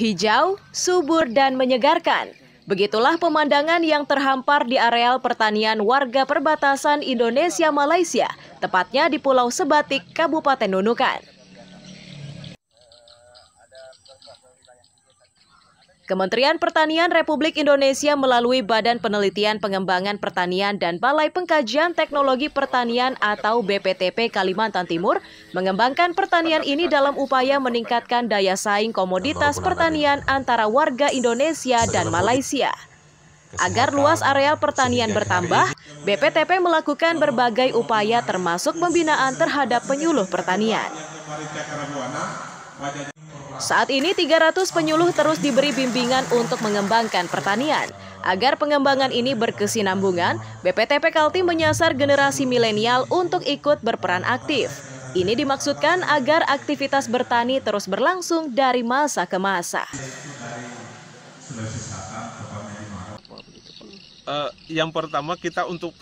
hijau, subur, dan menyegarkan. Begitulah pemandangan yang terhampar di areal pertanian warga perbatasan Indonesia-Malaysia, tepatnya di Pulau Sebatik, Kabupaten Nunukan. Kementerian Pertanian Republik Indonesia melalui Badan Penelitian Pengembangan Pertanian dan Balai Pengkajian Teknologi Pertanian atau BPTP Kalimantan Timur mengembangkan pertanian ini dalam upaya meningkatkan daya saing komoditas pertanian antara warga Indonesia dan Malaysia. Agar luas areal pertanian bertambah, BPTP melakukan berbagai upaya termasuk pembinaan terhadap penyuluh pertanian. Saat ini 300 penyuluh terus diberi bimbingan untuk mengembangkan pertanian. Agar pengembangan ini berkesinambungan, BPTP Kaltim menyasar generasi milenial untuk ikut berperan aktif. Ini dimaksudkan agar aktivitas bertani terus berlangsung dari masa ke masa. uh, yang pertama kita untuk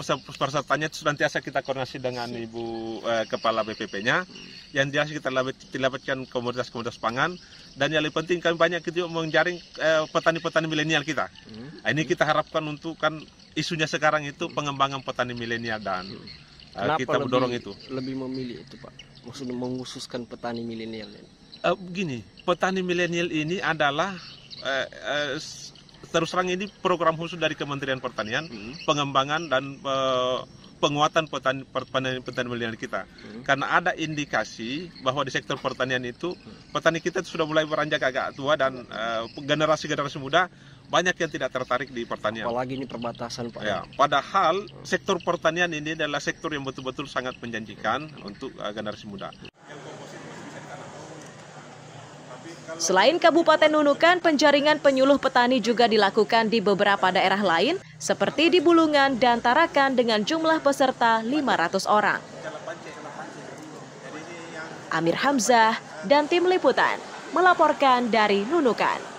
nanti senantiasa kita koordinasi dengan Ibu uh, Kepala BPP-nya hmm. yang jelas kita libatkan komoditas-komoditas pangan dan yang lebih penting kami banyak kita menjaring eh, petani-petani uh, milenial kita. Hmm. Nah, ini kita harapkan untuk kan isunya sekarang itu hmm. pengembangan petani milenial dan uh, kita mendorong itu. Lebih memilih itu Pak, maksudnya mengususkan petani milenial. Uh, begini, petani milenial ini adalah uh, uh, terus terang ini program khusus dari Kementerian Pertanian, hmm. pengembangan dan e, penguatan petani pertanian petani milenial kita. Hmm. Karena ada indikasi bahwa di sektor pertanian itu hmm. petani kita sudah mulai beranjak agak tua dan eh, generasi-generasi muda banyak yang tidak tertarik di pertanian. Apalagi ini perbatasan Pak. Ya, padahal sektor pertanian ini adalah sektor yang betul-betul sangat menjanjikan untuk eh, generasi muda. Selain Kabupaten Nunukan, penjaringan penyuluh petani juga dilakukan di beberapa daerah lain seperti di Bulungan dan Tarakan dengan jumlah peserta 500 orang. Amir Hamzah dan tim liputan melaporkan dari Nunukan.